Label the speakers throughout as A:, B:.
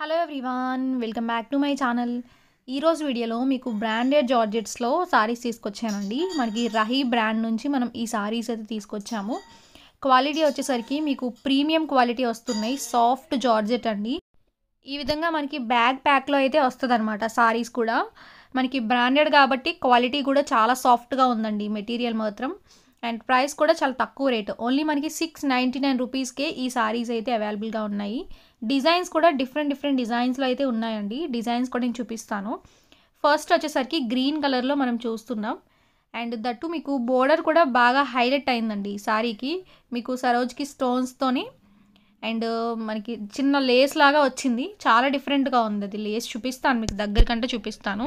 A: hello everyone welcome back to my channel ఈరోజు వీడియోలో మీకు బ్రాండెడ్ జార్జెట్స్లో సారీస్ తీసుకొచ్చానండి మనకి రహీ బ్రాండ్ నుంచి మనం ఈ సారీస్ అయితే తీసుకొచ్చాము క్వాలిటీ వచ్చేసరికి మీకు ప్రీమియం క్వాలిటీ వస్తున్నాయి సాఫ్ట్ జార్జెట్ అండి ఈ విధంగా మనకి బ్యాగ్ ప్యాక్లో అయితే వస్తుందన్నమాట సారీస్ కూడా మనకి బ్రాండెడ్ కాబట్టి క్వాలిటీ కూడా చాలా సాఫ్ట్గా ఉందండి మెటీరియల్ మాత్రం అండ్ ప్రైస్ కూడా చాలా తక్కువ రేటు ఓన్లీ మనకి సిక్స్ నైంటీ నైన్ రూపీస్కే ఈ సారీస్ అయితే అవైలబుల్గా ఉన్నాయి డిజైన్స్ కూడా డిఫరెంట్ డిఫరెంట్ డిజైన్స్లో అయితే ఉన్నాయండి డిజైన్స్ కూడా నేను చూపిస్తాను ఫస్ట్ వచ్చేసరికి గ్రీన్ కలర్లో మనం చూస్తున్నాం అండ్ దట్టు మీకు బోర్డర్ కూడా బాగా హైలైట్ అయిందండి సారీకి మీకు సరోజ్కి స్టోన్స్తోని అండ్ మనకి చిన్న లేస్ లాగా వచ్చింది చాలా డిఫరెంట్గా ఉంది అది లేస్ చూపిస్తాను మీకు దగ్గరకంటే చూపిస్తాను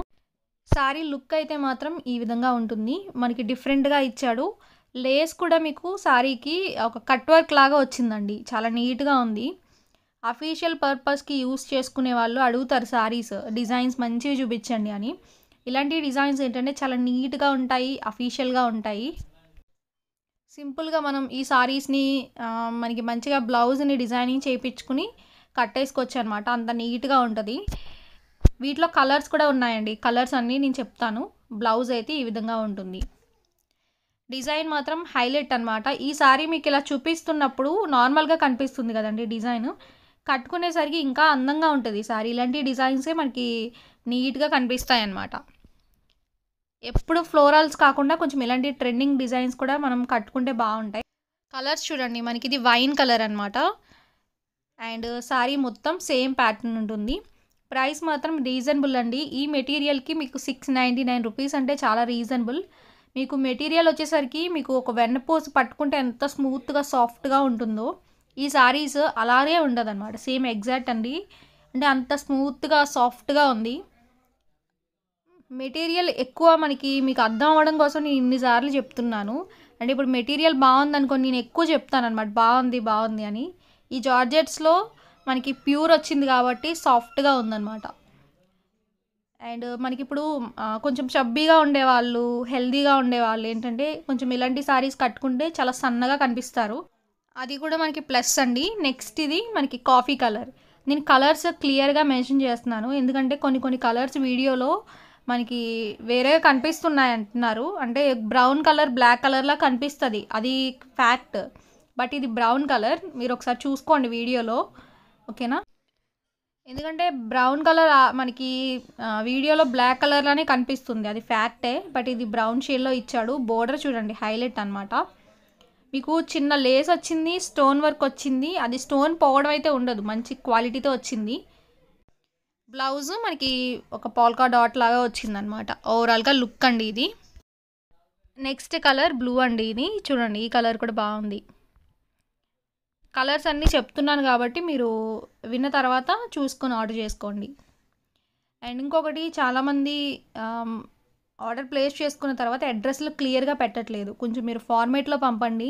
A: సారీ లుక్ అయితే మాత్రం ఈ విధంగా ఉంటుంది మనకి డిఫరెంట్గా ఇచ్చాడు లేస్ కూడా మీకు సారీకి ఒక కట్ వర్క్ లాగా వచ్చిందండి చాలా నీట్గా ఉంది అఫీషియల్ పర్పస్కి యూస్ చేసుకునే వాళ్ళు అడుగుతారు శారీస్ డిజైన్స్ మంచివి చూపించండి అని ఇలాంటి డిజైన్స్ ఏంటంటే చాలా నీట్గా ఉంటాయి అఫీషియల్గా ఉంటాయి సింపుల్గా మనం ఈ శారీస్ని మనకి మంచిగా బ్లౌజ్ని డిజైనింగ్ చేయించుకుని కట్టేసుకోవచ్చు అనమాట అంత నీట్గా ఉంటుంది వీటిలో కలర్స్ కూడా ఉన్నాయండి కలర్స్ అన్నీ నేను చెప్తాను బ్లౌజ్ అయితే ఈ విధంగా ఉంటుంది డిజైన్ మాత్రం హైలైట్ అనమాట ఈ సారీ మీకు ఇలా చూపిస్తున్నప్పుడు నార్మల్గా కనిపిస్తుంది కదండి డిజైన్ కట్టుకునేసరికి ఇంకా అందంగా ఉంటుంది సారీ ఇలాంటి డిజైన్సే మనకి నీట్గా కనిపిస్తాయి అన్నమాట ఎప్పుడు ఫ్లోరల్స్ కాకుండా కొంచెం ఇలాంటి ట్రెండింగ్ డిజైన్స్ కూడా మనం కట్టుకుంటే బాగుంటాయి కలర్స్ చూడండి మనకి ఇది వైన్ కలర్ అనమాట అండ్ సారీ మొత్తం సేమ్ ప్యాటర్న్ ఉంటుంది ప్రైస్ మాత్రం రీజనబుల్ అండి ఈ మెటీరియల్కి మీకు సిక్స్ నైంటీ నైన్ రూపీస్ అంటే చాలా రీజనబుల్ మీకు మెటీరియల్ వచ్చేసరికి మీకు ఒక పోసి పట్టుకుంటే ఎంత స్మూత్గా సాఫ్ట్గా ఉంటుందో ఈ శారీస్ అలాగే ఉండదన్నమాట సేమ్ ఎగ్జాక్ట్ అండి అంటే అంత స్మూత్గా సాఫ్ట్గా ఉంది మెటీరియల్ ఎక్కువ మనకి మీకు అర్థం అవ్వడం కోసం నేను ఇన్నిసార్లు చెప్తున్నాను అంటే ఇప్పుడు మెటీరియల్ బాగుంది అనుకోని నేను ఎక్కువ చెప్తాను అనమాట బాగుంది బాగుంది అని ఈ జార్జెట్స్లో మనకి ప్యూర్ వచ్చింది కాబట్టి సాఫ్ట్గా ఉందన్నమాట అండ్ మనకి ఇప్పుడు కొంచెం చబ్బీగా ఉండేవాళ్ళు హెల్దీగా ఉండేవాళ్ళు ఏంటంటే కొంచెం ఇలాంటి శారీస్ కట్టుకుంటే చాలా సన్నగా కనిపిస్తారు అది కూడా మనకి ప్లస్ అండి నెక్స్ట్ ఇది మనకి కాఫీ కలర్ నేను కలర్స్ క్లియర్గా మెన్షన్ చేస్తున్నాను ఎందుకంటే కొన్ని కొన్ని కలర్స్ వీడియోలో మనకి వేరేగా కనిపిస్తున్నాయి అంటున్నారు అంటే బ్రౌన్ కలర్ బ్లాక్ కలర్లా కనిపిస్తుంది అది ఫ్యాక్ట్ బట్ ఇది బ్రౌన్ కలర్ మీరు ఒకసారి చూసుకోండి వీడియోలో ఓకేనా ఎందుకంటే బ్రౌన్ కలర్ మనకి వీడియోలో బ్లాక్ కలర్లానే కనిపిస్తుంది అది ఫ్యాక్టే బట్ ఇది బ్రౌన్ షేడ్లో ఇచ్చాడు బోర్డర్ చూడండి హైలైట్ అనమాట మీకు చిన్న లేస్ వచ్చింది స్టోన్ వర్క్ వచ్చింది అది స్టోన్ పోవడం అయితే ఉండదు మంచి క్వాలిటీతో వచ్చింది బ్లౌజ్ మనకి ఒక పాల్కా డాట్ లాగా వచ్చిందనమాట ఓవరాల్గా లుక్ అండి ఇది నెక్స్ట్ కలర్ బ్లూ అండి ఇది చూడండి ఈ కలర్ కూడా బాగుంది కలర్స్ అన్నీ చెప్తున్నాను కాబట్టి మీరు విన్న తర్వాత చూసుకొని ఆర్డర్ చేసుకోండి అండ్ ఇంకొకటి చాలామంది ఆర్డర్ ప్లేస్ చేసుకున్న తర్వాత అడ్రస్లు క్లియర్గా పెట్టట్లేదు కొంచెం మీరు ఫార్మేట్లో పంపండి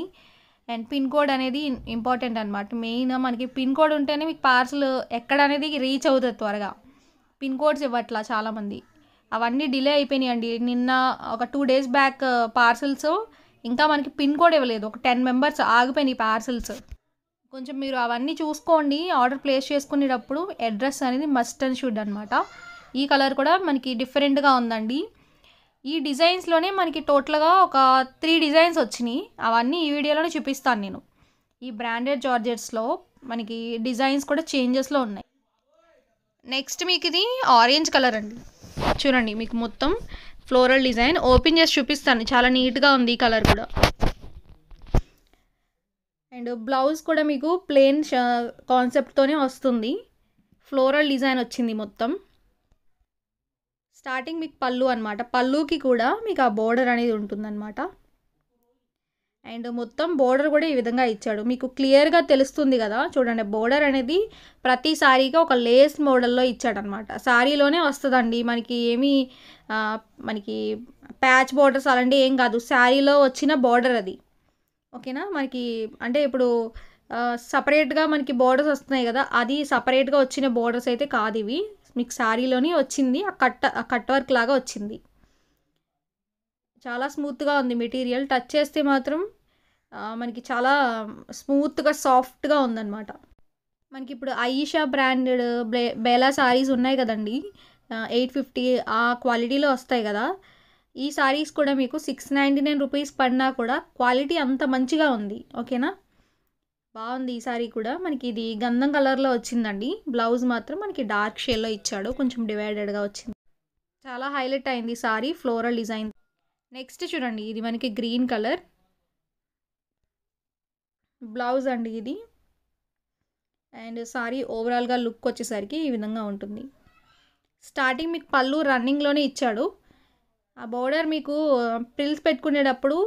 A: అండ్ పిన్ కోడ్ అనేది ఇంపార్టెంట్ అనమాట మెయిన్ మనకి పిన్ కోడ్ ఉంటేనే మీకు పార్సల్ ఎక్కడ అనేది రీచ్ అవుతుంది త్వరగా పిన్ కోడ్స్ ఇవ్వట్లా చాలామంది అవన్నీ డిలే అయిపోయినాయండి నిన్న ఒక టూ డేస్ బ్యాక్ పార్సల్స్ ఇంకా మనకి పిన్ కోడ్ ఇవ్వలేదు ఒక టెన్ మెంబర్స్ ఆగిపోయినాయి పార్సల్స్ కొంచెం మీరు అవన్నీ చూసుకోండి ఆర్డర్ ప్లేస్ చేసుకునేటప్పుడు అడ్రస్ అనేది మస్ట్ అండ్ షుడ్ అనమాట ఈ కలర్ కూడా మనకి డిఫరెంట్గా ఉందండి ఈ డిజైన్స్లోనే మనకి టోటల్గా ఒక త్రీ డిజైన్స్ వచ్చినాయి అవన్నీ ఈ వీడియోలోనే చూపిస్తాను నేను ఈ బ్రాండెడ్ జార్జెట్స్లో మనకి డిజైన్స్ కూడా చేంజెస్లో ఉన్నాయి నెక్స్ట్ మీకు ఇది ఆరెంజ్ కలర్ అండి చూడండి మీకు మొత్తం ఫ్లోరల్ డిజైన్ ఓపెన్ చేసి చూపిస్తాను చాలా నీట్గా ఉంది ఈ కలర్ కూడా అండ్ బ్లౌజ్ కూడా మీకు ప్లెయిన్ కాన్సెప్ట్తోనే వస్తుంది ఫ్లోరల్ డిజైన్ వచ్చింది మొత్తం స్టార్టింగ్ మీకు పళ్ళు అనమాట పళ్ళుకి కూడా మీకు ఆ బోర్డర్ అనేది ఉంటుందన్నమాట అండ్ మొత్తం బోర్డర్ కూడా ఈ విధంగా ఇచ్చాడు మీకు క్లియర్గా తెలుస్తుంది కదా చూడండి బోర్డర్ అనేది ప్రతి సారీగా ఒక లేస్ మోడల్లో ఇచ్చాడనమాట సారీలోనే వస్తుందండి మనకి ఏమి మనకి ప్యాచ్ బోర్డర్స్ అలాంటివి ఏం కాదు శారీలో వచ్చిన బోర్డర్ అది ఓకేనా మనకి అంటే ఇప్పుడు సపరేట్గా మనకి బోర్డర్స్ వస్తున్నాయి కదా అది సపరేట్గా వచ్చిన బోర్డర్స్ అయితే కాదు ఇవి మీకు శారీలోని వచ్చింది ఆ కట్ ఆ కట్ వర్క్ లాగా వచ్చింది చాలా స్మూత్గా ఉంది మెటీరియల్ టచ్ చేస్తే మాత్రం మనకి చాలా స్మూత్గా సాఫ్ట్గా ఉందన్నమాట మనకి ఇప్పుడు ఐషా బ్రాండెడ్ బ్లే బేలా శారీస్ ఉన్నాయి కదండి ఎయిట్ ఫిఫ్టీ ఆ క్వాలిటీలో వస్తాయి కదా ఈ శారీస్ కూడా మీకు సిక్స్ నైంటీ నైన్ రూపీస్ పడినా కూడా క్వాలిటీ అంత మంచిగా ఉంది ఓకేనా బాగుంది ఈ సారీ కూడా మనకి ఇది గంధం కలర్లో వచ్చిందండి బ్లౌజ్ మాత్రం మనకి డార్క్ షేడ్లో ఇచ్చాడు కొంచెం డివైడెడ్గా వచ్చింది చాలా హైలైట్ అయింది సారీ ఫ్లోరల్ డిజైన్ నెక్స్ట్ చూడండి ఇది మనకి గ్రీన్ కలర్ బ్లౌజ్ అండి ఇది అండ్ సారీ ఓవరాల్గా లుక్ వచ్చేసరికి ఈ విధంగా ఉంటుంది స్టార్టింగ్ మీకు పళ్ళు రన్నింగ్లోనే ఇచ్చాడు ఆ బోర్డర్ మీకు ప్రిల్స్ పెట్టుకునేటప్పుడు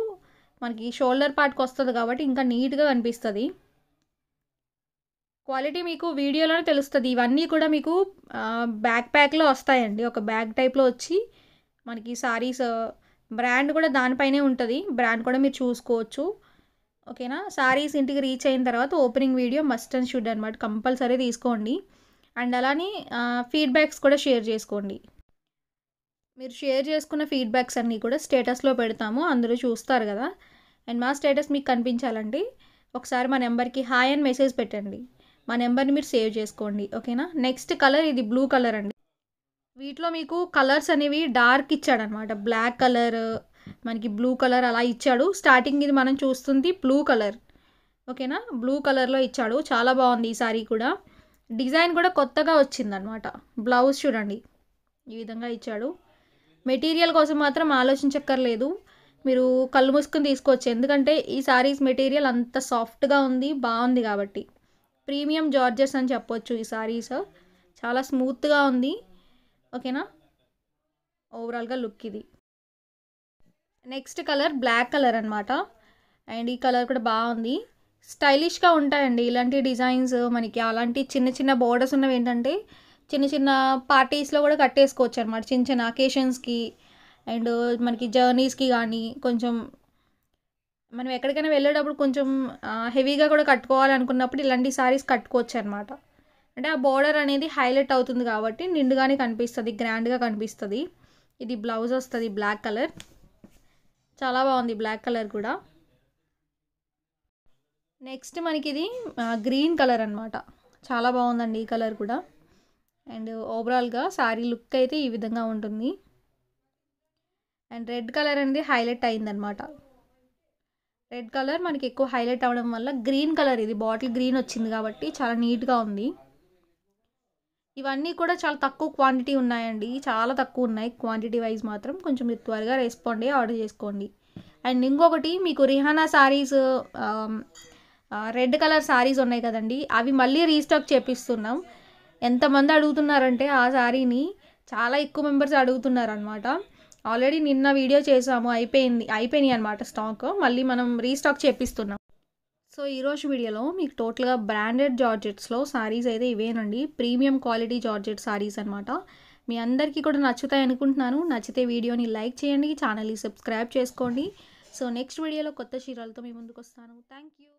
A: మనకి షోల్డర్ పార్ట్కి వస్తుంది కాబట్టి ఇంకా నీట్గా కనిపిస్తుంది క్వాలిటీ మీకు వీడియోలోనే తెలుస్తుంది ఇవన్నీ కూడా మీకు బ్యాక్ ప్యాక్లో వస్తాయండి ఒక బ్యాగ్ టైప్లో వచ్చి మనకి సారీస్ బ్రాండ్ కూడా దానిపైనే ఉంటుంది బ్రాండ్ కూడా మీరు చూసుకోవచ్చు ఓకేనా సారీస్ ఇంటికి రీచ్ అయిన తర్వాత opening video must and should అనమాట కంపల్సరీ తీసుకోండి అండ్ అలానే ఫీడ్బ్యాక్స్ కూడా షేర్ చేసుకోండి మీరు షేర్ చేసుకున్న ఫీడ్బ్యాక్స్ అన్నీ కూడా స్టేటస్లో పెడతాము అందరూ చూస్తారు కదా అండ్ మా స్టేటస్ మీకు కనిపించాలండి ఒకసారి మా నెంబర్కి హాయ్ అని మెసేజ్ పెట్టండి మా నెంబర్ని మీరు సేవ్ చేసుకోండి ఓకేనా నెక్స్ట్ కలర్ ఇది బ్లూ కలర్ అండి వీటిలో మీకు కలర్స్ అనేవి డార్క్ ఇచ్చాడనమాట బ్లాక్ కలర్ మనకి బ్లూ కలర్ అలా ఇచ్చాడు స్టార్టింగ్ ఇది మనం చూస్తుంది బ్లూ కలర్ ఓకేనా బ్లూ కలర్లో ఇచ్చాడు చాలా బాగుంది ఈ సారీ కూడా డిజైన్ కూడా కొత్తగా వచ్చిందనమాట బ్లౌజ్ చూడండి ఈ విధంగా ఇచ్చాడు మెటీరియల్ కోసం మాత్రం ఆలోచించక్కర్లేదు మీరు కళ్ళు మూసుకుని తీసుకోవచ్చు ఎందుకంటే ఈ సారీస్ మెటీరియల్ అంత సాఫ్ట్గా ఉంది బాగుంది కాబట్టి ప్రీమియం జార్జెస్ అని చెప్పొచ్చు ఈ సారీస్ చాలా స్మూత్గా ఉంది ఓకేనా ఓవరాల్గా లుక్ ఇది నెక్స్ట్ కలర్ బ్లాక్ కలర్ అనమాట అండ్ ఈ కలర్ కూడా బాగుంది స్టైలిష్గా ఉంటాయండి ఇలాంటి డిజైన్స్ మనకి అలాంటి చిన్న చిన్న బోర్డర్స్ ఉన్నవి ఏంటంటే చిన్న చిన్న పార్టీస్లో కూడా కట్టేసుకోవచ్చు అనమాట చిన్న చిన్న అకేషన్స్కి అండ్ మనకి జర్నీస్కి కానీ కొంచెం మనం ఎక్కడికైనా వెళ్ళేటప్పుడు కొంచెం హెవీగా కూడా కట్టుకోవాలనుకున్నప్పుడు ఇలాంటి సారీస్ కట్టుకోవచ్చు అనమాట అంటే ఆ బార్డర్ అనేది హైలైట్ అవుతుంది కాబట్టి నిండుగానే కనిపిస్తుంది గ్రాండ్గా కనిపిస్తుంది ఇది బ్లౌజ్ వస్తుంది బ్లాక్ కలర్ చాలా బాగుంది బ్లాక్ కలర్ కూడా నెక్స్ట్ మనకి ఇది గ్రీన్ కలర్ అనమాట చాలా బాగుందండి ఈ కలర్ కూడా అండ్ ఓవరాల్గా శారీ లుక్ అయితే ఈ విధంగా ఉంటుంది అండ్ రెడ్ కలర్ అనేది హైలైట్ అయిందనమాట రెడ్ కలర్ మనకి ఎక్కువ హైలైట్ అవ్వడం వల్ల గ్రీన్ కలర్ ఇది బాటిల్ గ్రీన్ వచ్చింది కాబట్టి చాలా నీట్గా ఉంది ఇవన్నీ కూడా చాలా తక్కువ క్వాంటిటీ ఉన్నాయండి చాలా తక్కువ ఉన్నాయి క్వాంటిటీ వైజ్ మాత్రం కొంచెం మీరు త్వరగా రెస్పాండ్ అయ్యి ఆర్డర్ చేసుకోండి అండ్ ఇంకొకటి మీకు Rihanna saris red colour saris ఉన్నాయి కదండి అవి మళ్ళీ రీస్టాక్ చేపిస్తున్నాం ఎంతమంది అడుగుతున్నారంటే ఆ శారీని చాలా ఎక్కువ మెంబర్స్ అడుగుతున్నారు అనమాట ఆల్రెడీ నిన్న వీడియో చేసాము అయిపోయింది అయిపోయినాయి అనమాట స్టాక్ మళ్ళీ మనం రీస్టాక్ చేపిస్తున్నాం సో ఈరోజు వీడియోలో మీకు టోటల్గా బ్రాండెడ్ జార్జెట్స్లో సారీస్ అయితే ఇవేనండి ప్రీమియం క్వాలిటీ జార్జెట్ సారీస్ అనమాట మీ అందరికీ కూడా నచ్చుతాయి అనుకుంటున్నాను నచ్చితే వీడియోని లైక్ చేయండి ఛానల్ని సబ్స్క్రైబ్ చేసుకోండి సో నెక్స్ట్ వీడియోలో కొత్త చీరలతో మీ ముందుకు వస్తాను థ్యాంక్ యూ